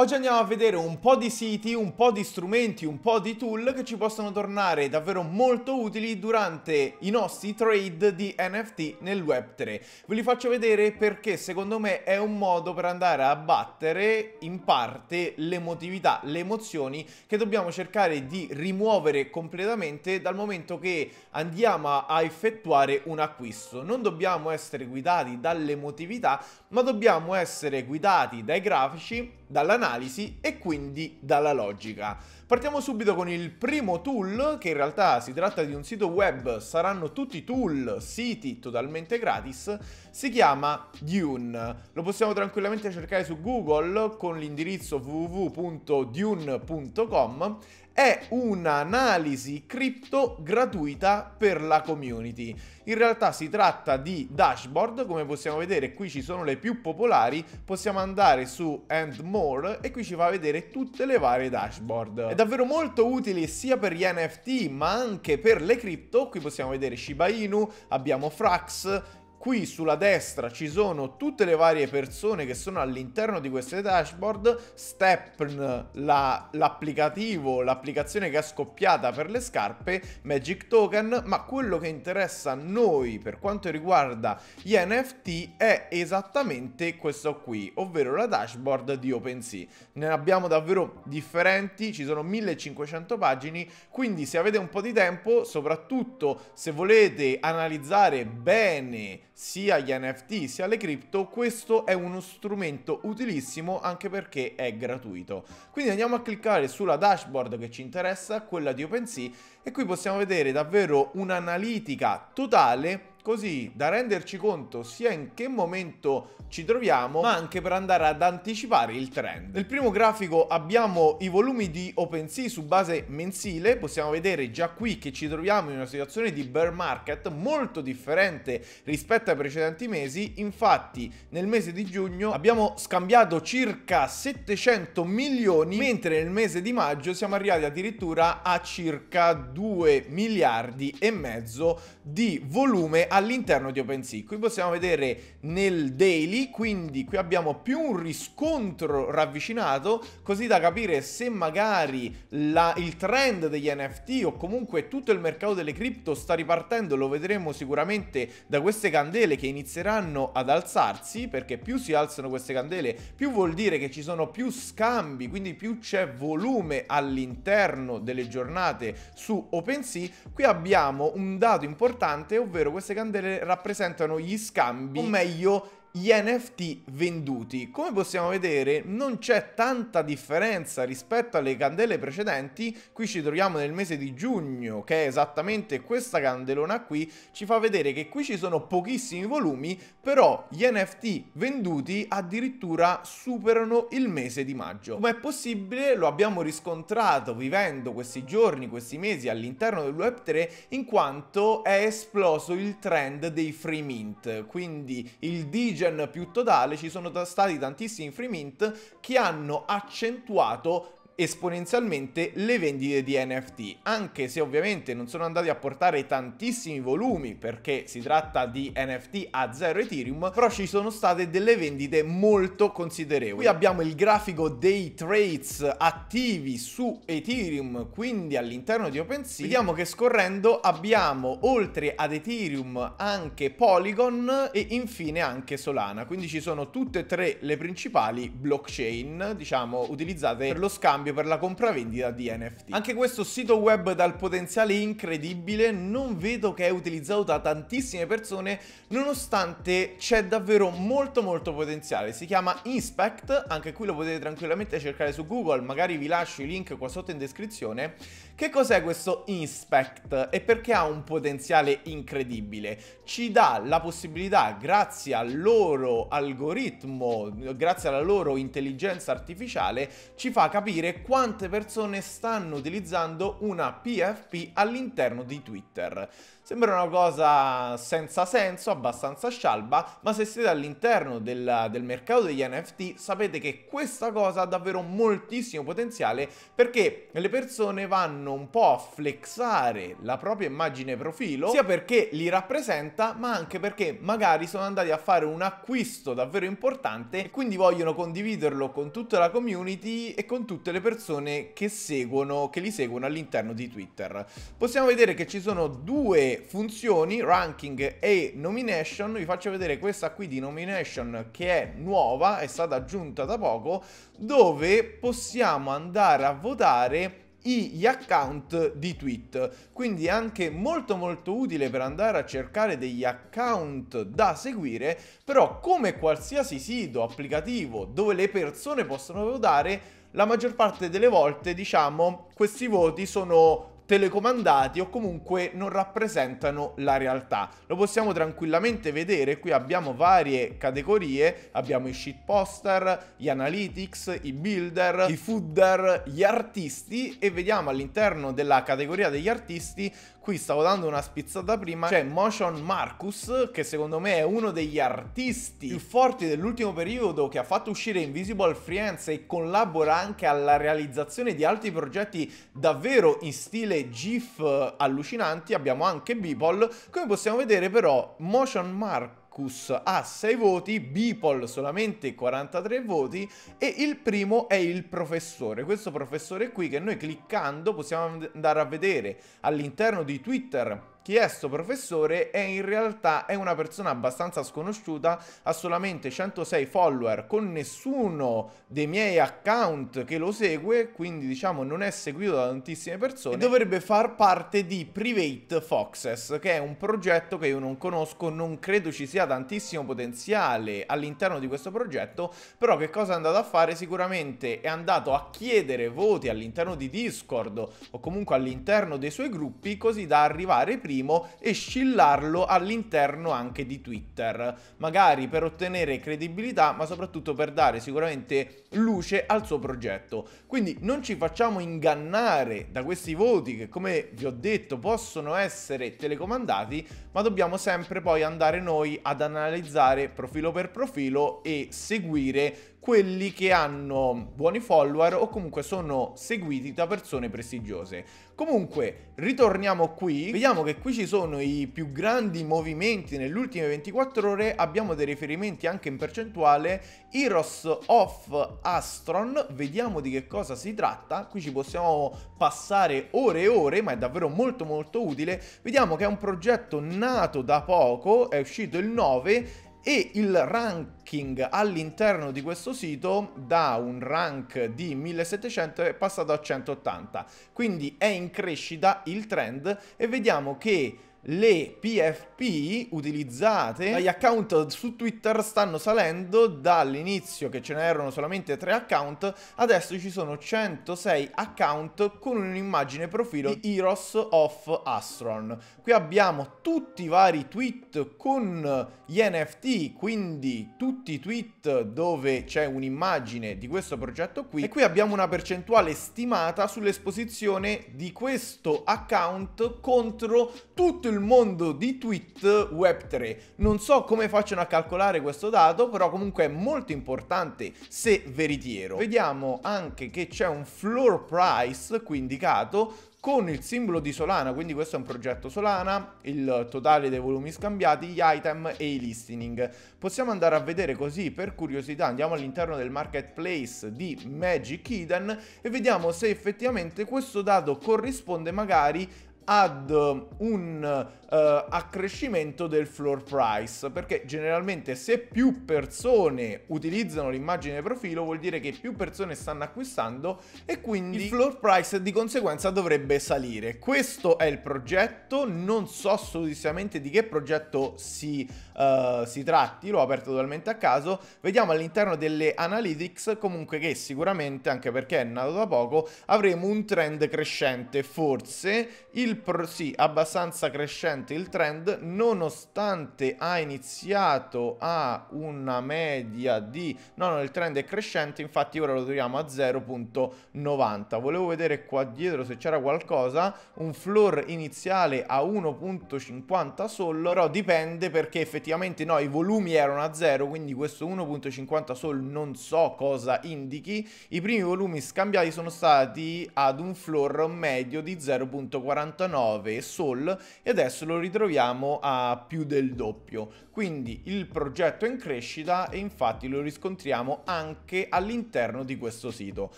Oggi andiamo a vedere un po' di siti, un po' di strumenti, un po' di tool che ci possono tornare davvero molto utili durante i nostri trade di NFT nel Web3. Ve li faccio vedere perché secondo me è un modo per andare a battere in parte l'emotività, le emozioni che dobbiamo cercare di rimuovere completamente dal momento che andiamo a effettuare un acquisto. Non dobbiamo essere guidati dall'emotività, ma dobbiamo essere guidati dai grafici dall'analisi e quindi dalla logica. Partiamo subito con il primo tool, che in realtà si tratta di un sito web, saranno tutti tool, siti totalmente gratis, si chiama Dune. Lo possiamo tranquillamente cercare su Google con l'indirizzo www.dune.com è un'analisi cripto gratuita per la community. In realtà si tratta di dashboard, come possiamo vedere qui ci sono le più popolari, possiamo andare su and more e qui ci fa vedere tutte le varie dashboard. È davvero molto utile sia per gli NFT ma anche per le cripto, qui possiamo vedere Shiba Inu, abbiamo Frax, Qui sulla destra ci sono tutte le varie persone che sono all'interno di queste dashboard, Stepn, l'applicativo, l'applicazione che è scoppiata per le scarpe, Magic Token, ma quello che interessa a noi per quanto riguarda gli NFT è esattamente questo qui, ovvero la dashboard di OpenSea. Ne abbiamo davvero differenti, ci sono 1500 pagine, quindi se avete un po' di tempo, soprattutto se volete analizzare bene sia gli NFT sia le cripto, questo è uno strumento utilissimo anche perché è gratuito. Quindi andiamo a cliccare sulla dashboard che ci interessa, quella di OpenSea, e qui possiamo vedere davvero un'analitica totale così da renderci conto sia in che momento ci troviamo, ma anche per andare ad anticipare il trend. Nel primo grafico abbiamo i volumi di OpenSea su base mensile, possiamo vedere già qui che ci troviamo in una situazione di bear market molto differente rispetto ai precedenti mesi, infatti nel mese di giugno abbiamo scambiato circa 700 milioni, mentre nel mese di maggio siamo arrivati addirittura a circa 2 miliardi e mezzo di volume all'interno di OpenSea. Qui possiamo vedere nel daily, quindi qui abbiamo più un riscontro ravvicinato, così da capire se magari la, il trend degli NFT o comunque tutto il mercato delle cripto sta ripartendo, lo vedremo sicuramente da queste candele che inizieranno ad alzarsi, perché più si alzano queste candele, più vuol dire che ci sono più scambi, quindi più c'è volume all'interno delle giornate su OpenSea. Qui abbiamo un dato importante, ovvero queste candele candele rappresentano gli scambi, o meglio gli NFT venduti. Come possiamo vedere non c'è tanta differenza rispetto alle candele precedenti, qui ci troviamo nel mese di giugno che è esattamente questa candelona qui, ci fa vedere che qui ci sono pochissimi volumi, però gli NFT venduti addirittura superano il mese di maggio. Com'è possibile? Lo abbiamo riscontrato vivendo questi giorni, questi mesi all'interno del Web3 in quanto è esploso il trend dei free mint, quindi il digital l'origen più totale ci sono stati tantissimi free mint che hanno accentuato esponenzialmente le vendite di NFT, anche se ovviamente non sono andati a portare tantissimi volumi perché si tratta di NFT a zero Ethereum, però ci sono state delle vendite molto considerevoli. Qui abbiamo il grafico dei trades attivi su Ethereum, quindi all'interno di OpenSea. Vediamo che scorrendo abbiamo oltre ad Ethereum anche Polygon e infine anche Solana, quindi ci sono tutte e tre le principali blockchain, diciamo, utilizzate per lo scambio scambio per la compravendita di NFT. Anche questo sito web dal potenziale incredibile non vedo che è utilizzato da tantissime persone nonostante c'è davvero molto molto potenziale. Si chiama Inspect, anche qui lo potete tranquillamente cercare su Google, magari vi lascio i link qua sotto in descrizione che cos'è questo Inspect e perché ha un potenziale incredibile? Ci dà la possibilità, grazie al loro algoritmo, grazie alla loro intelligenza artificiale, ci fa capire quante persone stanno utilizzando una PFP all'interno di Twitter. Sembra una cosa senza senso, abbastanza scialba, ma se siete all'interno del, del, mercato degli NFT sapete che questa cosa ha davvero moltissimo potenziale perché le persone vanno un po' a flexare la propria immagine profilo, sia perché li rappresenta, ma anche perché magari sono andati a fare un acquisto davvero importante e quindi vogliono condividerlo con tutta la community e con tutte le persone che seguono, che li seguono all'interno di Twitter. Possiamo vedere che ci sono due funzioni, ranking e nomination, vi faccio vedere questa qui di nomination che è nuova, è stata aggiunta da poco, dove possiamo andare a votare gli account di tweet quindi anche molto molto utile per andare a cercare degli account da seguire però come qualsiasi sito applicativo dove le persone possono votare la maggior parte delle volte diciamo questi voti sono telecomandati o comunque non rappresentano la realtà. Lo possiamo tranquillamente vedere, qui abbiamo varie categorie, abbiamo i shit poster, gli analytics, i builder, i footer, gli artisti e vediamo all'interno della categoria degli artisti qui stavo dando una spizzata prima, c'è cioè, Motion Marcus, che secondo me è uno degli artisti più forti dell'ultimo periodo, che ha fatto uscire Invisible Friends e collabora anche alla realizzazione di altri progetti davvero in stile GIF eh, allucinanti. Abbiamo anche Beeple. Come possiamo vedere però, Motion Marcus Marcus ha 6 voti, Beeple solamente 43 voti e il primo è il professore. Questo professore qui che noi cliccando possiamo andare a vedere all'interno di Twitter chiesto professore è in realtà è una persona abbastanza sconosciuta, ha solamente 106 follower con nessuno dei miei account che lo segue, quindi diciamo non è seguito da tantissime persone e dovrebbe far parte di Private Foxes, che è un progetto che io non conosco, non credo ci sia tantissimo potenziale all'interno di questo progetto, però che cosa è andato a fare? Sicuramente è andato a chiedere voti all'interno di Discord o comunque all'interno dei suoi gruppi così da arrivare prima primo e scillarlo all'interno anche di Twitter, magari per ottenere credibilità ma soprattutto per dare sicuramente luce al suo progetto. Quindi non ci facciamo ingannare da questi voti che come vi ho detto possono essere telecomandati, ma dobbiamo sempre poi andare noi ad analizzare profilo per profilo e seguire quelli che hanno buoni follower o comunque sono seguiti da persone prestigiose. Comunque, ritorniamo qui, vediamo che qui ci sono i più grandi movimenti nelle ultime 24 ore, abbiamo dei riferimenti anche in percentuale, Heroes of Astron, vediamo di che cosa si tratta, qui ci possiamo passare ore e ore, ma è davvero molto molto utile, vediamo che è un progetto nato da poco, è uscito il 9 e il ranking all'interno di questo sito da un rank di 1700 è passato a 180 quindi è in crescita il trend e vediamo che le PFP utilizzate dagli account su Twitter stanno salendo dall'inizio che ce n'erano solamente tre account, adesso ci sono 106 account con un'immagine profilo di Heroes of Astron. Qui abbiamo tutti i vari tweet con gli NFT, quindi tutti i tweet dove c'è un'immagine di questo progetto qui e qui abbiamo una percentuale stimata sull'esposizione di questo account contro tutto il mondo di tweet Web3. Non so come facciano a calcolare questo dato, però comunque è molto importante se veritiero. Vediamo anche che c'è un floor price qui indicato con il simbolo di Solana, quindi questo è un progetto Solana, il totale dei volumi scambiati, gli item e i listening. Possiamo andare a vedere così per curiosità, andiamo all'interno del marketplace di Magic Eden e vediamo se effettivamente questo dato corrisponde magari ad um, un eh, accrescimento del floor price, perché generalmente se più persone utilizzano l'immagine profilo vuol dire che più persone stanno acquistando e quindi il floor price di conseguenza dovrebbe salire. Questo è il progetto, non so assolutamente di che progetto si, uh, si tratti, l'ho aperto totalmente a caso, vediamo all'interno delle analytics comunque che sicuramente, anche perché è nato da poco, avremo un trend crescente, forse il pro- sì, abbastanza crescente crescente il trend nonostante ha iniziato a una media di... no no il trend è crescente infatti ora lo troviamo a 0.90 volevo vedere qua dietro se c'era qualcosa un floor iniziale a 1.50 solo però dipende perché effettivamente no i volumi erano a 0 quindi questo 1.50 sol non so cosa indichi i primi volumi scambiati sono stati ad un floor medio di 0.49 sol e adesso lo lo ritroviamo a più del doppio. Quindi il progetto è in crescita e infatti lo riscontriamo anche all'interno di questo sito.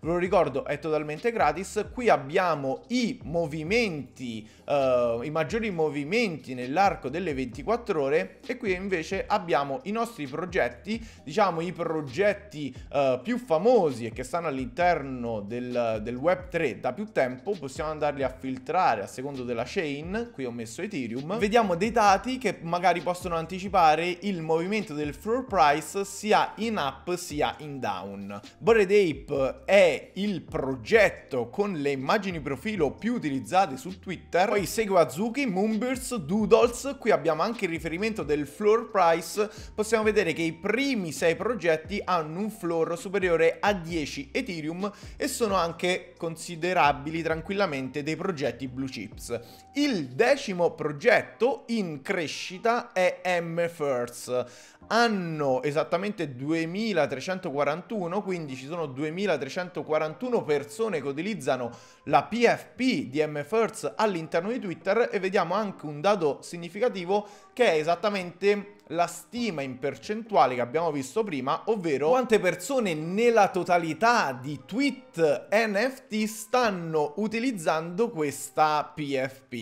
Ve lo ricordo, è totalmente gratis. Qui abbiamo i movimenti, eh, i maggiori movimenti nell'arco delle 24 ore e qui invece abbiamo i nostri progetti, diciamo i progetti eh, più famosi e che stanno all'interno del, del Web3 da più tempo. Possiamo andarli a filtrare a secondo della chain, qui ho messo i tier Ethereum, vediamo dei dati che magari possono anticipare il movimento del floor price sia in up sia in down. Bored Ape è il progetto con le immagini profilo più utilizzate su Twitter, poi segue Azuki, Moonbirds, Doodles, qui abbiamo anche il riferimento del floor price, possiamo vedere che i primi sei progetti hanno un floor superiore a 10 Ethereum e sono anche considerabili tranquillamente dei progetti blue chips. Il decimo progetto progetto in crescita è M First. Hanno esattamente 2341, quindi ci sono 2341 persone che utilizzano la PFP di M First all'interno di Twitter e vediamo anche un dato significativo che è esattamente la stima in percentuale che abbiamo visto prima, ovvero quante persone nella totalità di tweet NFT stanno utilizzando questa PFP.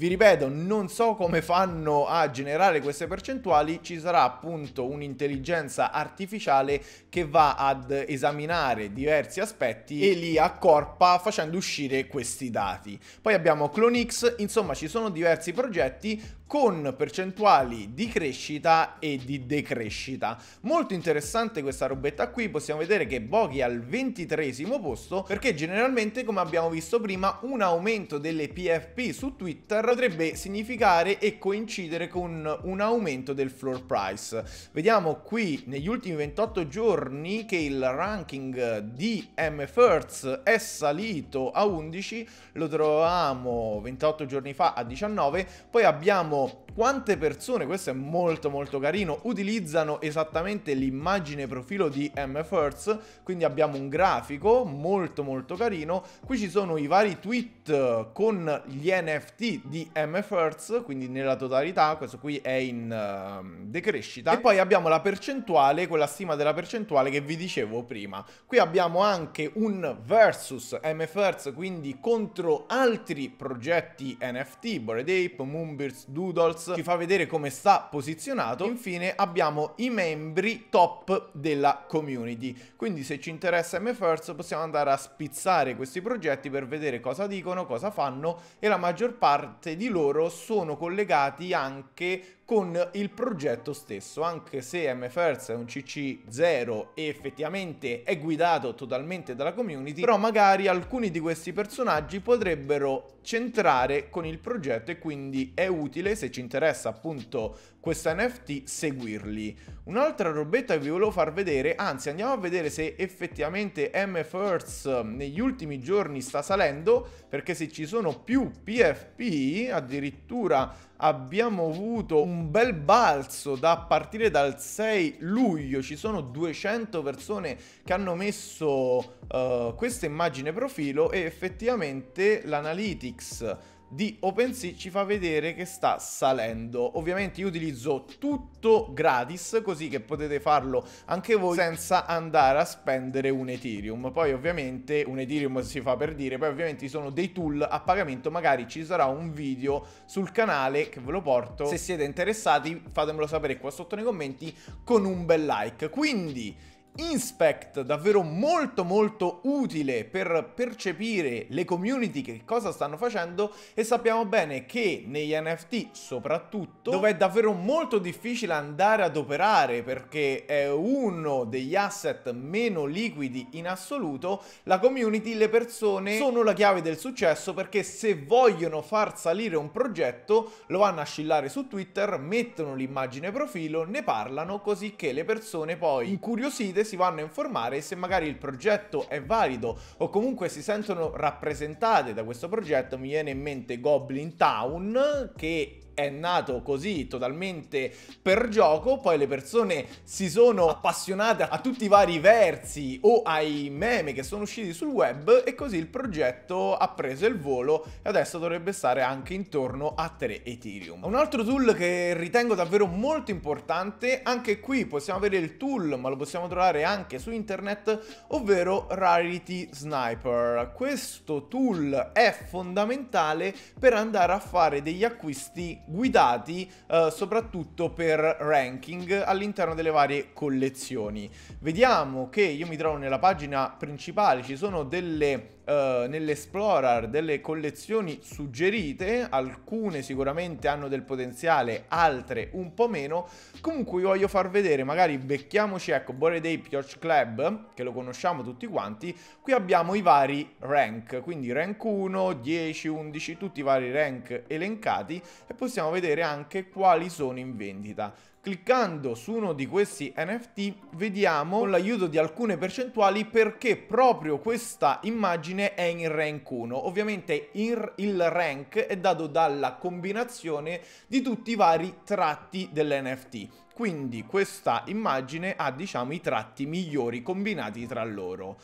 Vi ripeto, non so come fanno a generare queste percentuali, ci sarà appunto un'intelligenza artificiale che va ad esaminare diversi aspetti e li accorpa facendo uscire questi dati. Poi abbiamo CloneX, insomma ci sono diversi progetti con percentuali di crescita e di decrescita. Molto interessante questa robetta qui, possiamo vedere che Boghi è al 23 posto perché generalmente come abbiamo visto prima un aumento delle PFP su Twitter potrebbe significare e coincidere con un aumento del floor price. Vediamo qui negli ultimi 28 giorni che il ranking di MFERTS è salito a 11, lo trovavamo 28 giorni fa a 19, poi abbiamo quante persone, questo è molto molto carino, utilizzano esattamente l'immagine profilo di MFERTS, quindi abbiamo un grafico molto molto carino, qui ci sono i vari tweet con gli NFT di MFERTS, quindi nella totalità, questo qui è in uh, decrescita, e poi abbiamo la percentuale, quella stima della percentuale che vi dicevo prima. Qui abbiamo anche un versus MFERTS, quindi contro altri progetti NFT, Bored Ape, Moonbirds, Doodles, Records, ci fa vedere come sta posizionato. Infine abbiamo i membri top della community, quindi se ci interessa MFirst possiamo andare a spizzare questi progetti per vedere cosa dicono, cosa fanno e la maggior parte di loro sono collegati anche con il progetto stesso, anche se MFERS è un CC0 e effettivamente è guidato totalmente dalla community, però magari alcuni di questi personaggi potrebbero centrare con il progetto e quindi è utile se ci interessa appunto questo NFT seguirli. Un'altra robetta che vi volevo far vedere, anzi andiamo a vedere se effettivamente MFERS ehm, negli ultimi giorni sta salendo, perché se ci sono più PFP, addirittura abbiamo avuto un bel balzo da partire dal 6 luglio, ci sono 200 persone che hanno messo uh, questa immagine profilo e effettivamente l'analytics di OpenSea ci fa vedere che sta salendo. Ovviamente io utilizzo tutto gratis, così che potete farlo anche voi senza andare a spendere un Ethereum. Poi ovviamente un Ethereum si fa per dire, poi ovviamente ci sono dei tool a pagamento, magari ci sarà un video sul canale che ve lo porto. Se siete interessati fatemelo sapere qua sotto nei commenti con un bel like. Quindi Inspect, davvero molto molto utile per percepire le community che cosa stanno facendo e sappiamo bene che negli NFT soprattutto, dove è davvero molto difficile andare ad operare perché è uno degli asset meno liquidi in assoluto, la community, le persone sono la chiave del successo perché se vogliono far salire un progetto lo vanno a scillare su Twitter, mettono l'immagine profilo, ne parlano così che le persone poi incuriosite ovviamente si vanno a informare se magari il progetto è valido o comunque si sentono rappresentate da questo progetto mi viene in mente Goblin Town che è nato così totalmente per gioco, poi le persone si sono appassionate a tutti i vari versi o ai meme che sono usciti sul web e così il progetto ha preso il volo e adesso dovrebbe stare anche intorno a 3 Ethereum. Un altro tool che ritengo davvero molto importante, anche qui possiamo avere il tool ma lo possiamo trovare anche su internet, ovvero Rarity Sniper. Questo tool è fondamentale per andare a fare degli acquisti guidati eh, soprattutto per ranking all'interno delle varie collezioni. Vediamo che io mi trovo nella pagina principale, ci sono delle Uh, nell'Explorer delle collezioni suggerite, alcune sicuramente hanno del potenziale, altre un po' meno. Comunque vi voglio far vedere, magari becchiamoci, ecco, Bore Day Pioch Club, che lo conosciamo tutti quanti, qui abbiamo i vari rank, quindi rank 1, 10, 11, tutti i vari rank elencati e possiamo possiamo vedere anche quali sono in vendita. Cliccando su uno di questi NFT vediamo con l'aiuto di alcune percentuali perché proprio questa immagine è in rank 1. Ovviamente il rank è dato dalla combinazione di tutti i vari tratti dell'NFT. Quindi questa immagine ha diciamo i tratti migliori combinati tra loro.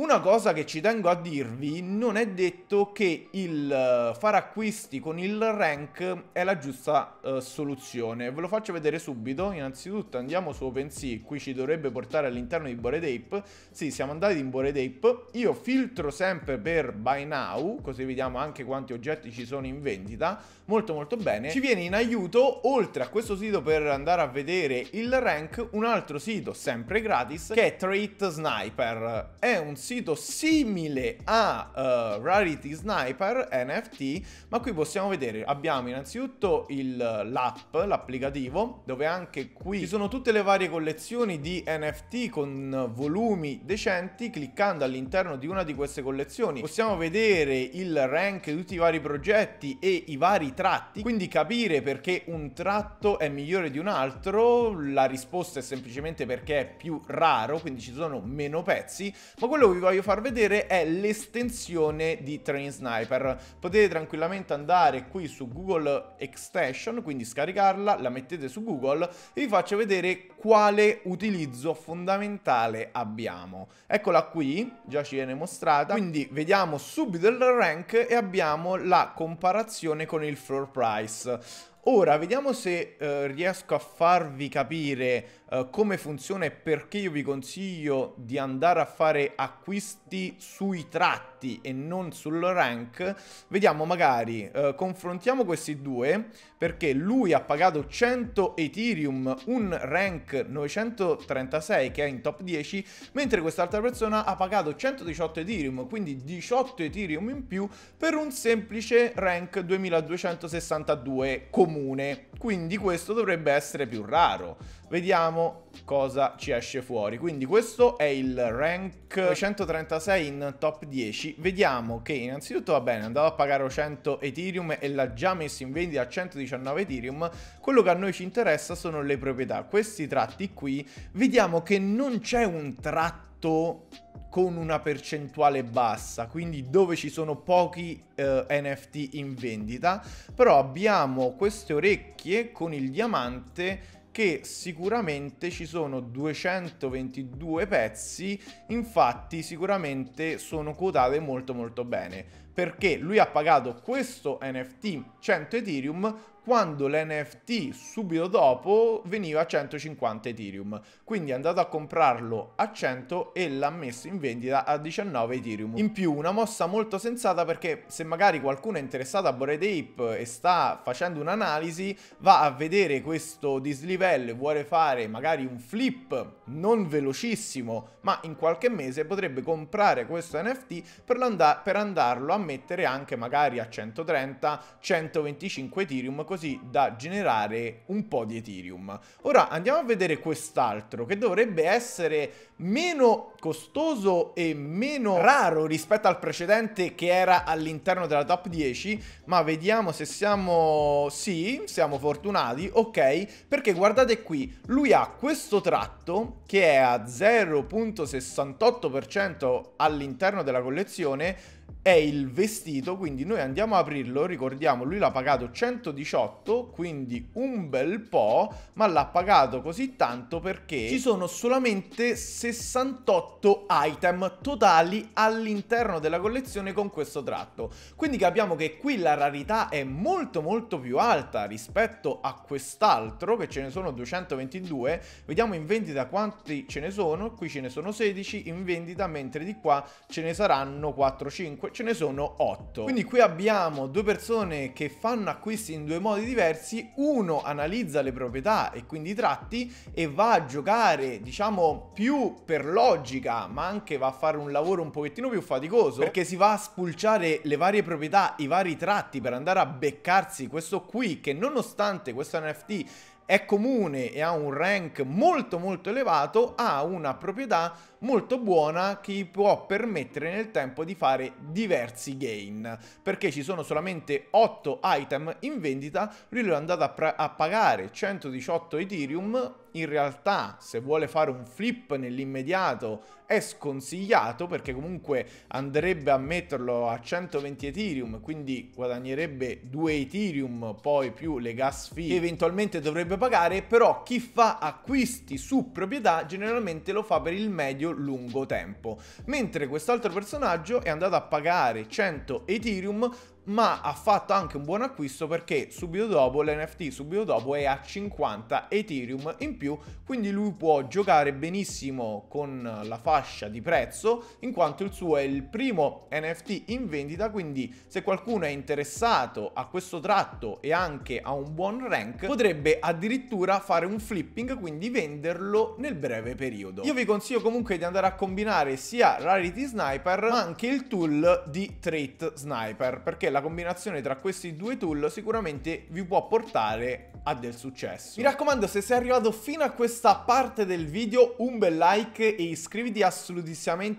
Una cosa che ci tengo a dirvi, non è detto che il eh, fare acquisti con il rank è la giusta uh, soluzione. Ve lo faccio vedere subito, innanzitutto andiamo su OpenSea, qui ci dovrebbe portare all'interno di Bored Ape. Sì, siamo andati in Bored Ape, io filtro sempre per Buy Now, così vediamo anche quanti oggetti ci sono in vendita, molto molto bene. Ci viene in aiuto, oltre a questo sito per andare a vedere il rank, un altro sito sempre gratis che è Trait Sniper. È un sito sito simile a uh, Rarity Sniper NFT, ma qui possiamo vedere, abbiamo innanzitutto il, l'app, l'applicativo, dove anche qui ci sono tutte le varie collezioni di NFT con volumi decenti, cliccando all'interno di una di queste collezioni possiamo vedere il rank di tutti i vari progetti e i vari tratti, quindi capire perché un tratto è migliore di un altro, la risposta è semplicemente perché è più raro, quindi ci sono meno pezzi, ma quello quello che vi voglio far vedere è l'estensione di Train Sniper. Potete tranquillamente andare qui su Google Extension, quindi scaricarla, la mettete su Google e vi faccio vedere quale utilizzo fondamentale abbiamo. Eccola qui, già ci viene mostrata, quindi vediamo subito il rank e abbiamo la comparazione con il floor price. Ora, vediamo se eh, riesco a farvi capire eh, come funziona e perché io vi consiglio di andare a fare acquisti sui tratti e non sul rank. Vediamo magari, eh, confrontiamo questi due, perché lui ha pagato 100 Ethereum, un rank rank 936 che è in top 10, mentre quest'altra persona ha pagato 118 Ethereum, quindi 18 Ethereum in più per un semplice rank 2262 comune. Quindi questo dovrebbe essere più raro. Vediamo cosa ci esce fuori. Quindi questo è il rank 136 in top 10. Vediamo che innanzitutto va bene, andato a pagare 100 Ethereum e l'ha già messo in vendita a 119 Ethereum. Quello che a noi ci interessa sono le proprietà. Questi tratti qui, vediamo che non c'è un tratto con una percentuale bassa, quindi dove ci sono pochi eh, NFT in vendita, però abbiamo queste orecchie con il diamante che sicuramente ci sono 222 pezzi, infatti sicuramente sono quotate molto molto bene, perché lui ha pagato questo NFT 100 Ethereum quando l'NFT subito dopo veniva a 150 Ethereum. Quindi è andato a comprarlo a 100 e l'ha messo in vendita a 19 Ethereum. In più una mossa molto sensata perché se magari qualcuno è interessato a Bored Ape e sta facendo un'analisi va a vedere questo dislivello e vuole fare magari un flip non velocissimo ma in qualche mese potrebbe comprare questo NFT per, and per andarlo a mettere anche magari a 130, 125 Ethereum così così da generare un po' di Ethereum. Ora andiamo a vedere quest'altro che dovrebbe essere meno costoso e meno raro rispetto al precedente che era all'interno della top 10, ma vediamo se siamo... sì, siamo fortunati, ok, perché guardate qui, lui ha questo tratto che è a 0.68% all'interno della collezione, è il vestito, quindi noi andiamo a aprirlo, ricordiamo lui l'ha pagato 118, quindi un bel po', ma l'ha pagato così tanto perché ci sono solamente 68 item totali all'interno della collezione con questo tratto. Quindi capiamo che qui la rarità è molto molto più alta rispetto a quest'altro che ce ne sono 222, vediamo in vendita quanti ce ne sono, qui ce ne sono 16 in vendita, mentre di qua ce ne saranno 4-5 5, ce ne sono 8. Quindi qui abbiamo due persone che fanno acquisti in due modi diversi, uno analizza le proprietà e quindi i tratti e va a giocare, diciamo, più per logica, ma anche va a fare un lavoro un pochettino più faticoso, perché si va a spulciare le varie proprietà, i vari tratti per andare a beccarsi questo qui che nonostante questo NFT è comune e ha un rank molto molto elevato, ha una proprietà molto buona che gli può permettere nel tempo di fare diversi gain, perché ci sono solamente 8 item in vendita, lui lo è andato a, a pagare 118 Ethereum in realtà se vuole fare un flip nell'immediato è sconsigliato perché comunque andrebbe a metterlo a 120 Ethereum, quindi guadagnerebbe 2 Ethereum poi più le gas fee che eventualmente dovrebbe pagare, però chi fa acquisti su proprietà generalmente lo fa per il medio medio lungo tempo, mentre quest'altro personaggio è andato a pagare 100 Ethereum ma ha fatto anche un buon acquisto perché subito dopo l'NFT subito dopo è a 50 Ethereum in più, quindi lui può giocare benissimo con la fascia di prezzo in quanto il suo è il primo NFT in vendita, quindi se qualcuno è interessato a questo tratto e anche a un buon rank potrebbe addirittura fare un flipping, quindi venderlo nel breve periodo. Io vi consiglio comunque di andare a combinare sia Rarity Sniper ma anche il tool di Trait Sniper perché la la combinazione tra questi due tool sicuramente vi può portare ha del successo. Mi raccomando, se sei arrivato fino a questa parte del video, un bel like e iscriviti assolutamente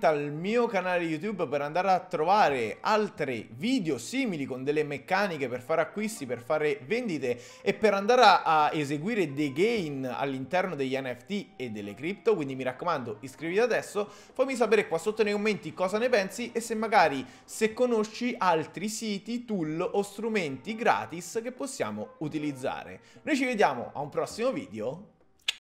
al mio canale YouTube per andare a trovare altri video simili con delle meccaniche per fare acquisti, per fare vendite e per andare a, a eseguire dei gain all'interno degli NFT e delle cripto. Quindi mi raccomando, iscriviti adesso, fammi sapere qua sotto nei commenti cosa ne pensi e se magari se conosci altri siti, tool o strumenti gratis che possiamo utilizzare. Noi ci vediamo a un prossimo video.